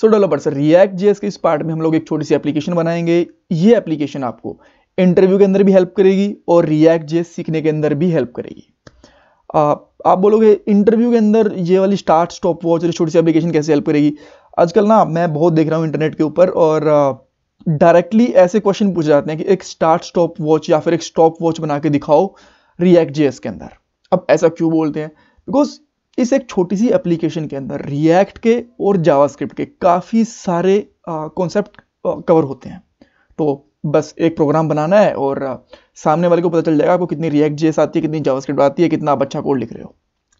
सो developer sir React JS के इस part में हम लोग एक छोटी सी एप्लीकेशन बनाएंगे ये एप्लीकेशन आपको इंटरव्यू के अंदर भी हेल्प करेगी और रिएक्ट जेएस सीखने के अंदर भी हेल्प करेगी आ, आप बोलोगे इंटरव्यू के अंदर ये वाली स्टार्ट स्टॉप वॉच और छोटी सी एप्लीकेशन कैसे हेल्प करेगी आजकल ना मैं बहुत देख रहा हूँ इंटरनेट के ऊपर और डायरेक्टली ऐसे क्वेश्चन पूछे जाते हैं कि एक स्टार्ट स्टॉप वॉच या फिर एक स्टॉप वॉच बना के दिखाओ रिएक्ट जेएस के अंदर अब ऐसा क्यों बोलते हैं बिकॉज इस एक छोटी सी एप्लीकेशन के अंदर रिएक्ट के और जावास्क्रिप्ट के काफ़ी सारे कॉन्सेप्ट कवर होते हैं तो बस एक प्रोग्राम बनाना है और सामने वाले को पता चल जाएगा आपको कितनी रिएक्ट जेस आती है कितनी जावास्क्रिप्ट आती है कितना आप अच्छा कोड लिख रहे हो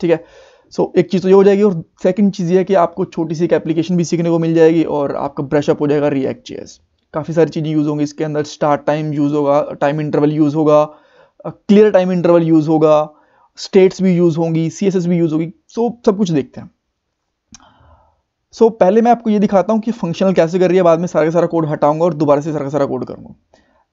ठीक है सो so, एक चीज़ तो ये हो जाएगी और सेकंड चीज़ ये है कि आपको छोटी सी एक एप्लीकेशन भी सीखने को मिल जाएगी और आपका ब्रशअप हो जाएगा रिएक्ट जेस काफ़ी सारी चीज़ें यूज़ होंगी इसके अंदर स्टार्ट टाइम यूज़ होगा टाइम इंटरवल यूज़ होगा क्लियर टाइम इंटरवल यूज़ होगा स्टेट्स भी यूज़ होंगी सी भी यूज़ होगी सो सब कुछ देखते हैं सो so, पहले मैं आपको ये दिखाता हूँ कि फंक्शनल कैसे कर रही है बाद में सारा का सारा कोड हटाऊंगा और दोबारा से सारा का सारा कोड करूंगा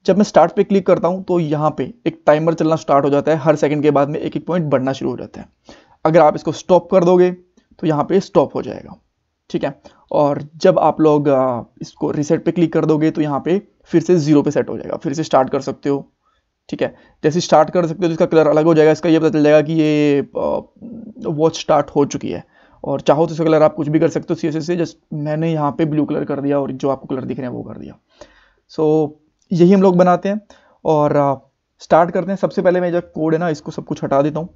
जब मैं स्टार्ट पे क्लिक करता हूँ तो यहाँ पे एक टाइमर चलना स्टार्ट हो जाता है हर सेकंड के बाद में एक एक पॉइंट बढ़ना शुरू हो जाता है अगर आप इसको स्टॉप कर दोगे तो यहाँ पे स्टॉप हो जाएगा ठीक है और जब आप लोग इसको रिसेट पे क्लिक कर दोगे तो यहाँ पे फिर से ज़ीरो पे सेट हो जाएगा फिर से स्टार्ट कर सकते हो ठीक है जैसे स्टार्ट कर सकते हो तो इसका कलर अलग हो जाएगा इसका ये पता चल जाएगा कि ये वॉच स्टार्ट हो चुकी है और चाहो तो इसका कलर आप कुछ भी कर सकते हो सी एस से जस्ट मैंने यहाँ पे ब्लू कलर कर दिया और जो आपको कलर दिख रहे हैं वो कर दिया सो so, यही हम लोग बनाते हैं और स्टार्ट करते हैं सबसे पहले मैं जो कोड है ना इसको सब कुछ हटा देता हूँ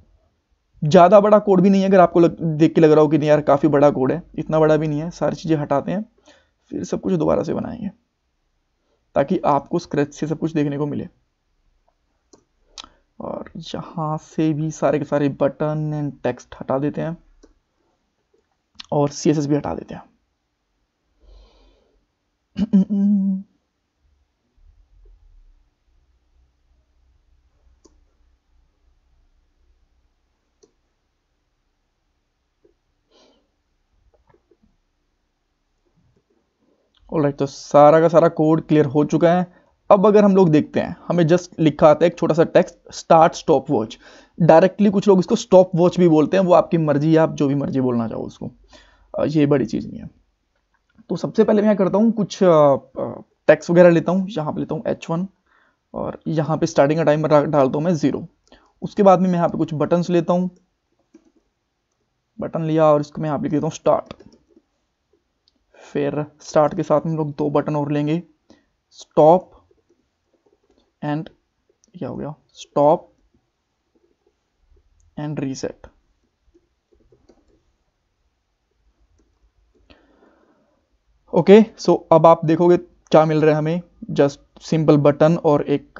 ज़्यादा बड़ा कोड भी नहीं है अगर आपको लग, देख के लग रहा हो कि नहीं यार काफ़ी बड़ा कोड है इतना बड़ा भी नहीं है सारी चीज़ें हटाते हैं फिर सब कुछ दोबारा से बनाएंगे ताकि आपको स्क्रैच से सब कुछ देखने को मिले और यहाँ से भी सारे के सारे बटन एंड टेक्स्ट हटा देते हैं और सी एस एस भी हटा देते हैं ऑलराइट तो सारा का सारा कोड क्लियर हो चुका है अब अगर हम लोग देखते हैं हमें जस्ट लिखा आता है एक छोटा सा text start stop watch directly कुछ लोग इसको स्टॉप वॉच भी बोलते हैं वो आपकी मर्जी आप जो भी मर्जी बोलना चाहो उसको ये बड़ी चीज़ नहीं है तो सबसे पहले मैं क्या करता हूँ कुछ टैक्स वगैरह लेता हूँ यहाँ पे लेता हूँ एच और यहाँ पे स्टार्टिंग का टाइम डालता हूँ मैं ज़ीरो उसके बाद में मैं यहाँ पे कुछ बटन्स लेता हूँ बटन लिया और इसको मैं यहाँ पे लिख देता हूँ स्टार्ट फिर स्टार्ट के साथ में लोग दो बटन और लेंगे स्टॉप एंड क्या हो गया stop and reset okay so अब आप देखोगे क्या मिल रहा है हमें जस्ट सिंपल बटन और एक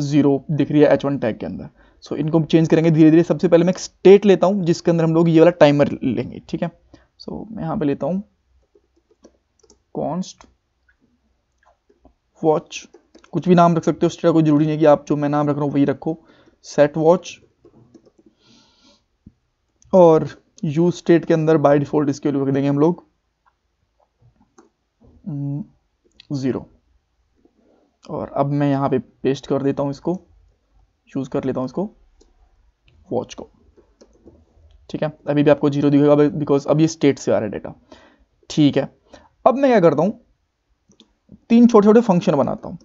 ज़ीरो uh, दिख रही है एच वन टैग के अंदर सो so, इनको चेंज करेंगे धीरे धीरे सबसे पहले मैं एक स्टेट लेता हूं जिसके अंदर हम लोग ये वाला टाइमर लेंगे ठीक है सो so, मैं यहां पे लेता हूं कॉन्स्ट वॉच कुछ भी नाम रख सकते हो उस कोई ज़रूरी नहीं कि आप जो मैं नाम रख रहा हूँ वही रखो सेट वॉच और यू स्टेट के अंदर बाय डिफ़ॉल्ट इसके लिए रख देंगे हम लोग ज़ीरो hmm, और अब मैं यहाँ पे पेस्ट कर देता हूँ इसको यूज़ कर लेता हूँ इसको वॉच को ठीक है अभी भी आपको जीरो दिखेगा बिकॉज अब ये स्टेट से आ रहा है डेटा ठीक है अब मैं क्या करता हूँ तीन छोटे छोटे फंक्शन बनाता हूँ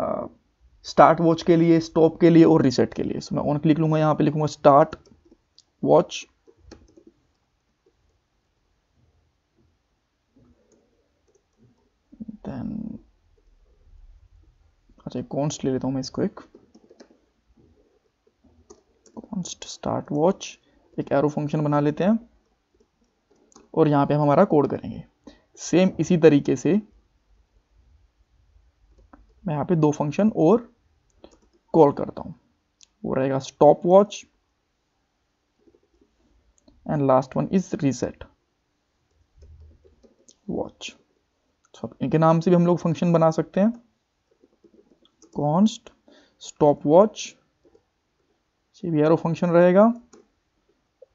स्टार्ट वॉच के लिए स्टॉप के लिए और रिसेट के लिए सो मैं ऑन क्लिक लूंगा यहाँ पे लिखूंगा स्टार्ट वॉच देन अच्छा कॉन्स्ट ले लेता हूँ मैं इसको एक कॉन्स्ट स्टार्ट वॉच एक एरो फंक्शन बना लेते हैं और यहाँ पे हम हमारा कोड करेंगे सेम इसी तरीके से मैं यहाँ पे दो फंक्शन और कॉल करता हूँ वो रहेगा stop watch and last one is reset watch सब इनके नाम से भी हम लोग फंक्शन बना सकते हैं const stop watch C B R function रहेगा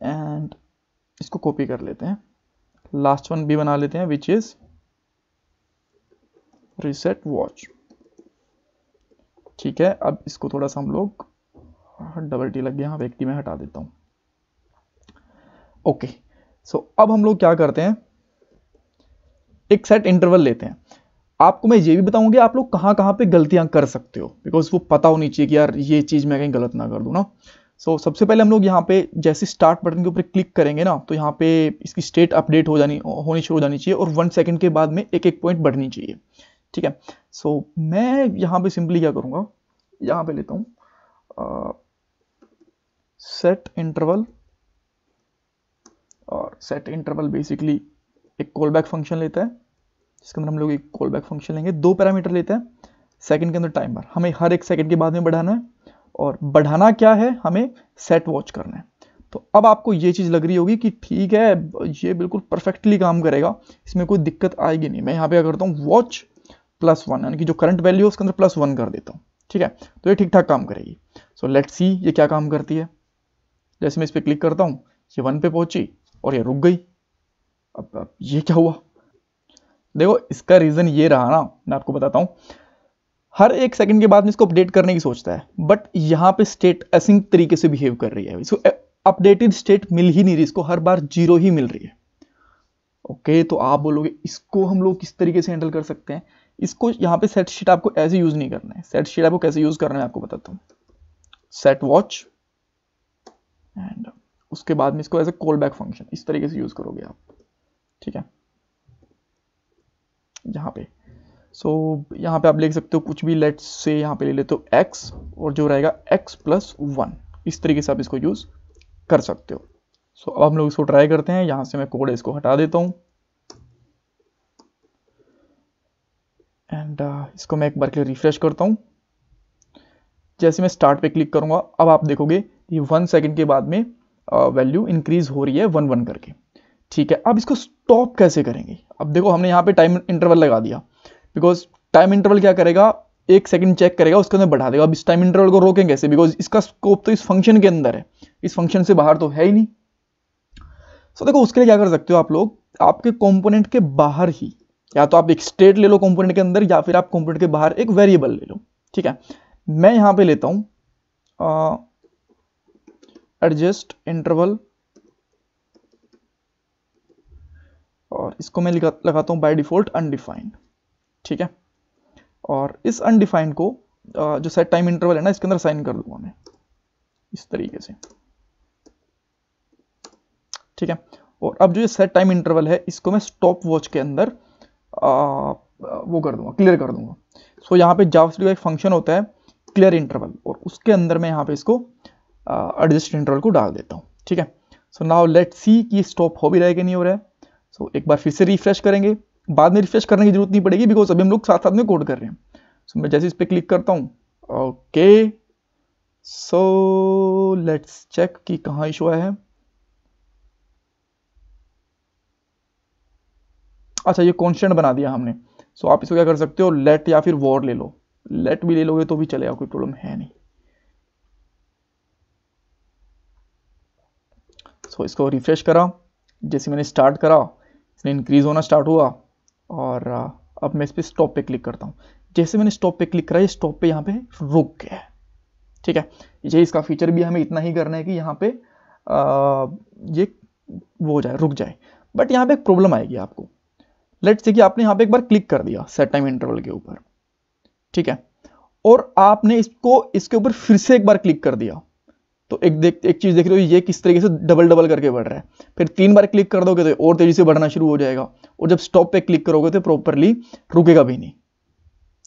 एंड इसको कॉपी कर लेते हैं लास्ट वन भी बना लेते हैं विच इज रिसेट वॉच ठीक है अब इसको थोड़ा सा हम लोग डबल हाँ, टी लग गया हाँ व्यक्ति में हटा देता हूँ ओके सो अब हम लोग क्या करते हैं एक सेट इंटरवल लेते हैं आपको मैं ये भी बताऊंगी आप लोग कहाँ कहाँ पे गलतियां कर सकते हो बिकॉज वो पता होनी चाहिए कि यार ये चीज़ मैं कहीं गलत ना कर दूँ ना सो so, सबसे पहले हम लोग यहाँ पे जैसे स्टार्ट बटन के ऊपर क्लिक करेंगे ना तो यहाँ पे इसकी स्टेट अपडेट हो जानी होनी शुरू हो जानी चाहिए और वन सेकंड के बाद में एक एक पॉइंट बढ़नी चाहिए ठीक है सो so, मैं यहां पे सिंपली क्या करूंगा यहां पे लेता हूं सेट इंटरवल और सेट इंटरवल बेसिकली एक कॉल बैक फंक्शन लेता है जिसके अंदर हम लोग एक कॉल बैक फंक्शन लेंगे दो पैरामीटर लेते हैं सेकंड के अंदर टाइमर हमें हर एक सेकंड के बाद में बढ़ाना है और बढ़ाना क्या है हमें सेट वॉच करना है तो अब आपको ये चीज़ लग रही होगी कि ठीक है ये बिल्कुल परफेक्टली काम करेगा इसमें कोई दिक्कत आएगी नहीं मैं यहाँ पे क्या करता हूँ वॉच प्लस वन यानी कि जो करंट वैल्यू है उसके अंदर प्लस वन कर देता हूँ ठीक है तो ये ठीक ठाक काम करेगी सो लेट सी ये क्या काम करती है जैसे मैं इस पर क्लिक करता हूँ ये वन पे पहुंची और ये रुक गई अब, अब ये क्या हुआ देखो इसका रीज़न ये रहा ना मैं आपको बताता हूँ हर एक सेकंड के बाद में इसको अपडेट करने की सोचता है बट यहाँ पे स्टेट असिंक तरीके से बिहेव कर रही है इसको अपडेटेड स्टेट मिल ही नहीं रही इसको हर बार जीरो ही मिल रही है ओके okay, तो आप बोलोगे इसको हम लोग किस तरीके से हैंडल कर सकते हैं इसको यहाँ पे सेट शीट आपको ऐसे यूज़ नहीं करना है सेट शीट आपको कैसे यूज़ करना है आपको बताता हूँ सेट वॉच एंड उसके बाद में इसको as a callback function इस तरीके से यूज़ करोगे आप ठीक है यहाँ पे सो so, यहाँ पे आप लिख सकते हो कुछ भी लेट्स से यहाँ पे ले लेते हो एक्स और जो रहेगा एक्स प्लस वन इस तरीके से आप इसको यूज़ कर सकते हो सो so, अब हम लोग इसको ट्राई करते हैं यहाँ से मैं कोड इसको हटा देता हूँ एंड uh, इसको मैं एक बार के लिए रिफ्रेश करता हूँ जैसे मैं स्टार्ट पे क्लिक करूँगा अब आप देखोगे ये वन सेकेंड के बाद में वैल्यू uh, इंक्रीज हो रही है वन वन करके ठीक है अब इसको स्टॉप कैसे करेंगे अब देखो हमने यहाँ पे टाइम इंटरवल लगा दिया बिकॉज टाइम इंटरवल क्या करेगा एक सेकंड चेक करेगा उसके अंदर बढ़ा देगा अब इस टाइम इंटरवल को रोकेंगे कैसे बिकॉज इसका स्कोप तो इस फंक्शन के अंदर है इस फंक्शन से बाहर तो है ही नहीं सो so, देखो उसके लिए क्या कर सकते हो आप लोग आपके कॉम्पोनेंट के बाहर ही या तो आप एक स्टेट ले लो कंपोनेंट के अंदर या फिर आप कंपोनेंट के बाहर एक वेरिएबल ले लो ठीक है मैं यहां पे लेता हूं एडजस्ट इंटरवल और इसको मैं लगा, लगाता हूं बाय डिफॉल्ट अनडिफाइंड ठीक है और इस अनडिफाइंड को आ, जो सेट टाइम इंटरवल है ना इसके अंदर साइन कर दूंगा मैं इस तरीके से ठीक है और अब जो ये सेट टाइम इंटरवल है इसको मैं स्टॉप वॉच के अंदर वो कर दूंगा क्लियर कर दूंगा सो so, यहाँ पे जावास्क्रिप्ट का एक फंक्शन होता है क्लियर इंटरवल और उसके अंदर मैं यहाँ पे इसको एडजस्ट इंटरवल को डाल देता हूँ ठीक है सो नाउ लेट सी कि स्टॉप हो भी रहा है कि नहीं हो रहा है सो so, एक बार फिर से रिफ्रेश करेंगे बाद में रिफ्रेश करने की जरूरत नहीं पड़ेगी बिकॉज अभी हम लोग साथ साथ में कोड कर रहे हैं सो so, मैं जैसे इस पर क्लिक करता हूँ ओके सो लेट्स चेक कि कहाँ इशू आया है अच्छा ये कॉन्स्टेंट बना दिया हमने सो आप इसको क्या कर सकते हो लेट या फिर वॉर ले लो लेट भी ले लोगे तो भी चलेगा कोई प्रॉब्लम है नहीं सो इसको रिफ्रेश करा जैसे मैंने स्टार्ट करा इसने इंक्रीज होना स्टार्ट हुआ और uh, अब मैं इस पर स्टॉप पे क्लिक करता हूँ जैसे मैंने स्टॉप पे क्लिक करा ये स्टॉप पे यहाँ पे रुक गया ठीक है ये इसका फीचर भी हमें इतना ही करना है कि यहाँ पे आ, uh, ये वो हो जाए रुक जाए बट यहाँ पे एक प्रॉब्लम आएगी आपको लेट से कि आपने यहां पे एक बार क्लिक कर दिया सेट टाइम इंटरवल के ऊपर ठीक है और आपने इसको इसके ऊपर फिर से एक बार क्लिक कर दिया तो एक देख एक चीज़ देख रहे हो ये किस तरीके से डबल डबल करके बढ़ रहा है फिर तीन बार क्लिक कर दोगे तो और तेज़ी से बढ़ना शुरू हो जाएगा और जब स्टॉप पे क्लिक करोगे तो प्रॉपरली रुकेगा भी नहीं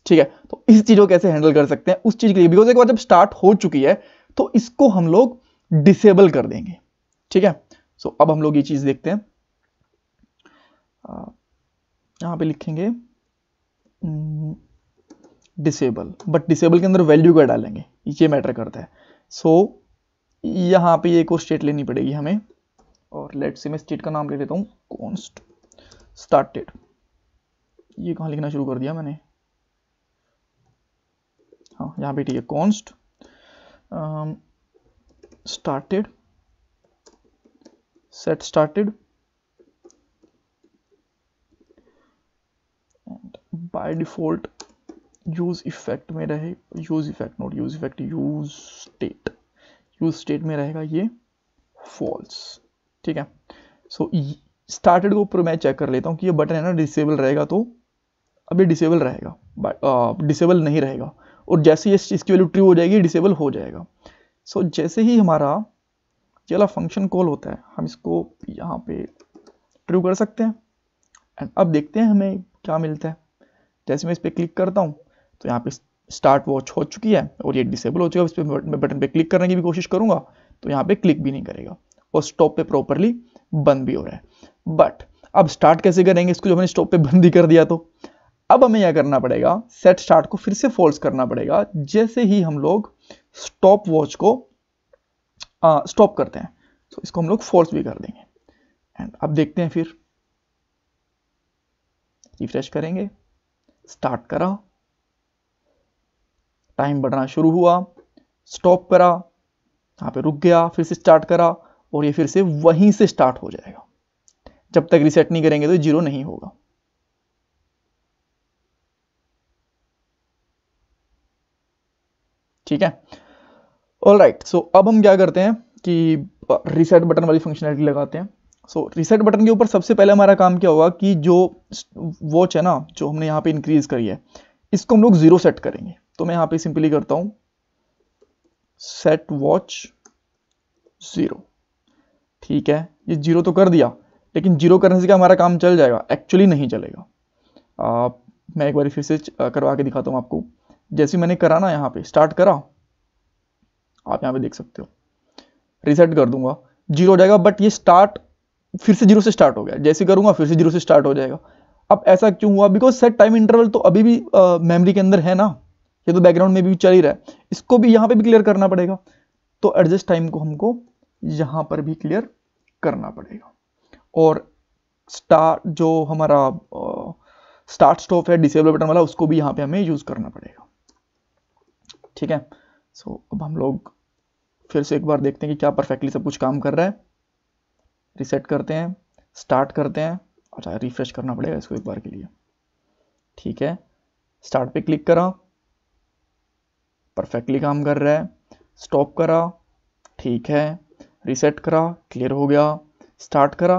ठीक है तो इस चीज़ को कैसे हैंडल कर सकते हैं उस चीज़ के लिए बिकॉज एक बार जब स्टार्ट हो चुकी है तो इसको हम लोग डिसेबल कर देंगे ठीक है सो अब हम लोग ये चीज़ देखते हैं यहाँ पे लिखेंगे डिसेबल बट डिसेबल के अंदर वैल्यू क्या डालेंगे ये मैटर करता है सो so, यहाँ पे एक और स्टेट लेनी पड़ेगी हमें और लेट से मैं स्टेट का नाम ले लेता हूँ कॉन्स्ट स्टार्टेड ये कहाँ लिखना शुरू कर दिया मैंने हाँ यहाँ पे ठीक है const started set started by default use effect में रहे use effect not use effect use state use state में रहेगा ये फॉल्स ठीक है सो स्टार्टेड के ऊपर मैं चेक कर लेता हूँ कि ये बटन है ना डिसेबल रहेगा तो अभी डिसेबल रहेगा डिसेबल uh, नहीं रहेगा और जैसे ही इस चीज़ की वैल्यू ट्रू हो जाएगी डिसेबल हो जाएगा सो so, जैसे ही हमारा ये वाला फंक्शन कॉल होता है हम इसको यहाँ पे ट्रू कर सकते हैं एंड अब देखते हैं हमें क्या मिलता है जैसे मैं इस पर क्लिक करता हूँ तो यहाँ पे स्टार्ट वॉच हो चुकी है और ये डिसेबल हो चुका है इस पर मैं बटन पे क्लिक करने की भी कोशिश करूँगा तो यहाँ पे क्लिक भी नहीं करेगा और स्टॉप पे प्रॉपरली बंद भी हो रहा है बट अब स्टार्ट कैसे करेंगे इसको जो हमने स्टॉप पे बंद ही कर दिया तो अब हमें यह करना पड़ेगा सेट स्टार्ट को फिर से फॉल्स करना पड़ेगा जैसे ही हम लोग स्टॉप वॉच को स्टॉप करते हैं तो इसको हम लोग फॉल्स भी कर देंगे एंड अब देखते हैं फिर रिफ्रेश करेंगे स्टार्ट करा टाइम बढ़ना शुरू हुआ स्टॉप करा यहाँ पे रुक गया फिर से स्टार्ट करा और ये फिर से वहीं से स्टार्ट हो जाएगा जब तक रिसेट नहीं करेंगे तो जीरो नहीं होगा ठीक है ऑल राइट सो अब हम क्या करते हैं कि रिसेट बटन वाली फंक्शनलिटी लगाते हैं सो रिसेट बटन के ऊपर सबसे पहले हमारा काम क्या होगा कि जो वॉच है ना जो हमने यहाँ पे इंक्रीज करी है इसको हम लोग जीरो सेट करेंगे तो मैं यहाँ पे सिंपली करता हूँ सेट वॉच जीरो ठीक है ये जीरो तो कर दिया लेकिन जीरो करने से क्या हमारा काम चल जाएगा एक्चुअली नहीं चलेगा आ, मैं एक बार फिर से करवा के दिखाता हूँ आपको जैसे मैंने करा ना यहाँ पे स्टार्ट करा आप यहाँ पे देख सकते हो रिसेट कर दूंगा जीरो हो जाएगा बट ये स्टार्ट फिर से जीरो से स्टार्ट हो गया जैसे करूँगा फिर से जीरो से स्टार्ट हो जाएगा अब ऐसा क्यों हुआ बिकॉज सेट टाइम इंटरवल तो अभी भी मेमरी के अंदर है ना ये तो बैकग्राउंड में भी चल ही रहा है इसको भी यहाँ पे भी क्लियर करना पड़ेगा तो एडजस्ट टाइम को हमको यहाँ पर भी क्लियर करना पड़ेगा और स्टार्ट जो हमारा स्टार्ट स्टॉप है डिसेबल बटन वाला उसको भी यहाँ पे हमें यूज़ करना पड़ेगा ठीक है सो so, अब हम लोग फिर से एक बार देखते हैं कि क्या परफेक्टली सब कुछ काम कर रहा है रिसेट करते हैं स्टार्ट करते हैं अच्छा रिफ्रेश करना पड़ेगा इसको एक बार के लिए ठीक है स्टार्ट पे क्लिक करा परफेक्टली काम कर रहा है स्टॉप करा ठीक है रिसेट करा क्लियर हो गया स्टार्ट करा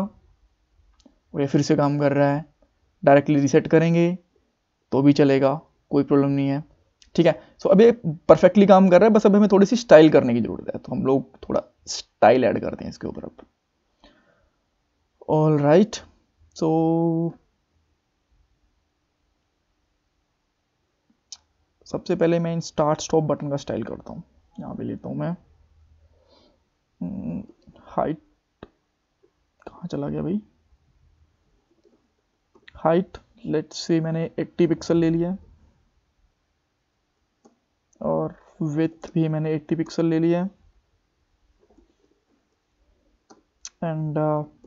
और ये फिर से काम कर रहा है डायरेक्टली रिसेट करेंगे तो भी चलेगा कोई प्रॉब्लम नहीं है ठीक है सो so, परफेक्टली काम कर रहा है बस अब हमें थोड़ी सी स्टाइल करने की ज़रूरत है तो हम लोग थोड़ा स्टाइल ऐड करते हैं इसके ऊपर अब all right so सबसे पहले मैं इन स्टार्ट स्टॉप बटन का स्टाइल करता हूँ यहाँ पे लेता हूँ मैं हाइट hmm, कहाँ चला गया भाई हाइट लेट्स से मैंने 80 पिक्सल ले लिया और विथ भी मैंने 80 पिक्सल ले लिया एंड uh,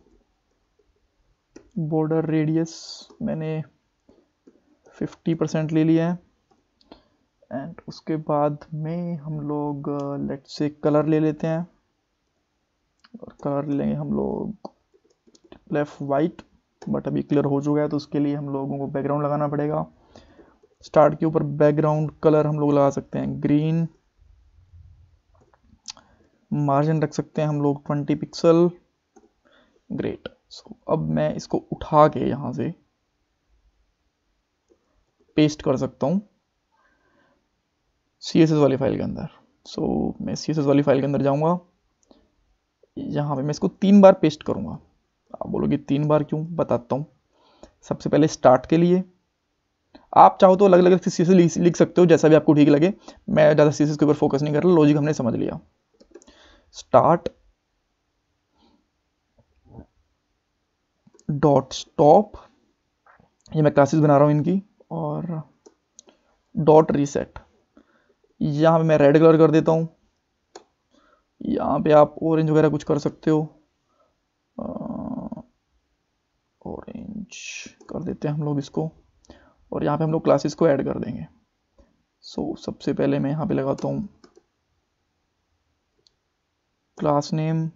बॉर्डर रेडियस मैंने 50 परसेंट ले लिया है एंड उसके बाद में हम लोग लेट से कलर ले लेते हैं और कलर लेंगे हम लोग लेफ्ट वाइट बट अभी क्लियर हो चुका है तो उसके लिए हम लोगों को बैकग्राउंड लगाना पड़ेगा स्टार्ट के ऊपर बैकग्राउंड कलर हम लोग लगा सकते हैं ग्रीन मार्जिन रख सकते हैं हम लोग 20 पिक्सल ग्रेट सो अब मैं इसको उठा के यहाँ से पेस्ट कर सकता हूँ सी वाली फाइल के अंदर सो so, मैं सी वाली फाइल के अंदर जाऊँगा यहाँ पे मैं इसको तीन बार पेस्ट करूँगा आप बोलोगे तीन बार क्यों बताता हूँ सबसे पहले स्टार्ट के लिए आप चाहो तो अलग अलग सी सी लिख सकते हो जैसा भी आपको ठीक लगे मैं ज़्यादा सी के ऊपर फोकस नहीं कर रहा लॉजिक हमने समझ लिया स्टार्ट डॉट स्टॉप ये मैं क्लासेस बना रहा हूँ इनकी और डॉट रीसेट यहाँ पे मैं रेड कलर कर देता हूँ यहाँ पे आप ऑरेंज वगैरह कुछ कर सकते हो ऑरेंज कर देते हैं हम लोग इसको और यहाँ पे हम लोग क्लासेस को ऐड कर देंगे सो so, सबसे पहले मैं यहाँ पे लगाता हूँ class name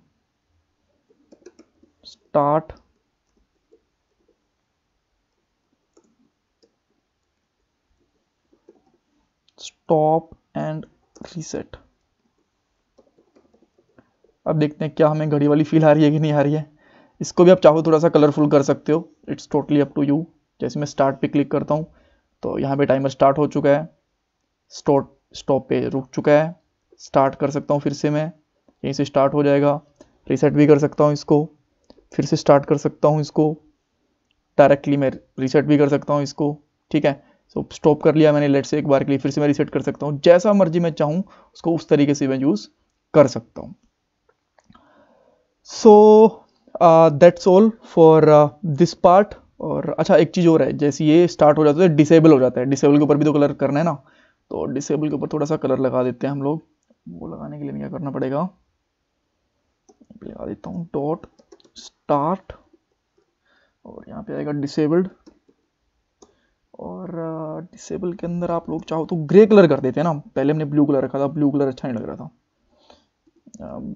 start stop and reset अब देखते हैं क्या हमें घड़ी वाली फील आ रही है कि नहीं आ रही है इसको भी आप चाहो थोड़ा सा कलरफुल कर सकते हो it's totally up to you जैसे मैं स्टार्ट पे क्लिक करता हूँ तो यहाँ पे टाइमर स्टार्ट हो चुका है स्टॉप स्टॉप पे रुक चुका है स्टार्ट कर सकता हूँ फिर से मैं यहीं से स्टार्ट हो जाएगा रीसेट भी कर सकता हूँ इसको फिर से स्टार्ट कर सकता हूँ इसको डायरेक्टली मैं रीसेट भी कर सकता हूँ इसको ठीक है सो so, स्टॉप कर लिया मैंने लेट से एक बार के लिए फिर से मैं रिसेट कर सकता हूँ जैसा मर्जी मैं चाहूँ उसको उस तरीके से मैं यूज़ कर सकता हूँ so that's all for this part और अच्छा एक चीज़ और है जैसे ये स्टार्ट हो जाता है डिसेबल हो जाता है डिसेबल के ऊपर भी तो कलर करना है ना तो डिसेबल के ऊपर थोड़ा सा कलर लगा देते हैं हम लोग वो लगाने के लिए क्या करना पड़ेगा लगा देता हूँ डॉट स्टार्ट और यहाँ पे आएगा डिसेबल्ड और डिसेबल के अंदर आप लोग चाहो तो ग्रे कलर कर देते हैं ना पहले हमने ब्लू कलर रखा था ब्लू कलर अच्छा नहीं लग रहा था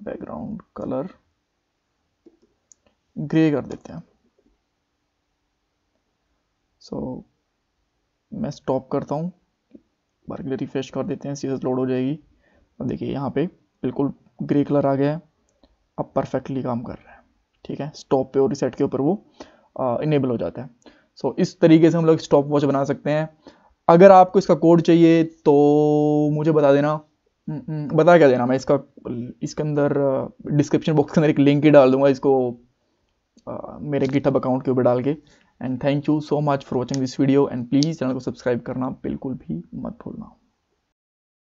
बैकग्राउंड कलर ग्रे कर देते हैं सो so, मैं स्टॉप करता हूँ बार के लिए रिफ्रेश कर देते हैं सीधे लोड हो जाएगी अब देखिए यहाँ पे बिल्कुल ग्रे कलर आ गया है अब परफेक्टली काम कर रहा है ठीक है स्टॉप पे और रिसेट के ऊपर वो इनेबल हो जाता है सो इस तरीके से हम लोग स्टॉप वॉच बना सकते हैं अगर आपको इसका कोड चाहिए तो मुझे बता देना हम्म, हम्म, बता क्या देना मैं इसका इसके अंदर डिस्क्रिप्शन uh, बॉक्स के अंदर एक लिंक ही डाल दूंगा इसको uh, मेरे गिटअप अकाउंट के ऊपर डाल के and thank you so much for watching this video and please channel को सब्सक्राइब करना बिल्कुल भी मत भूलना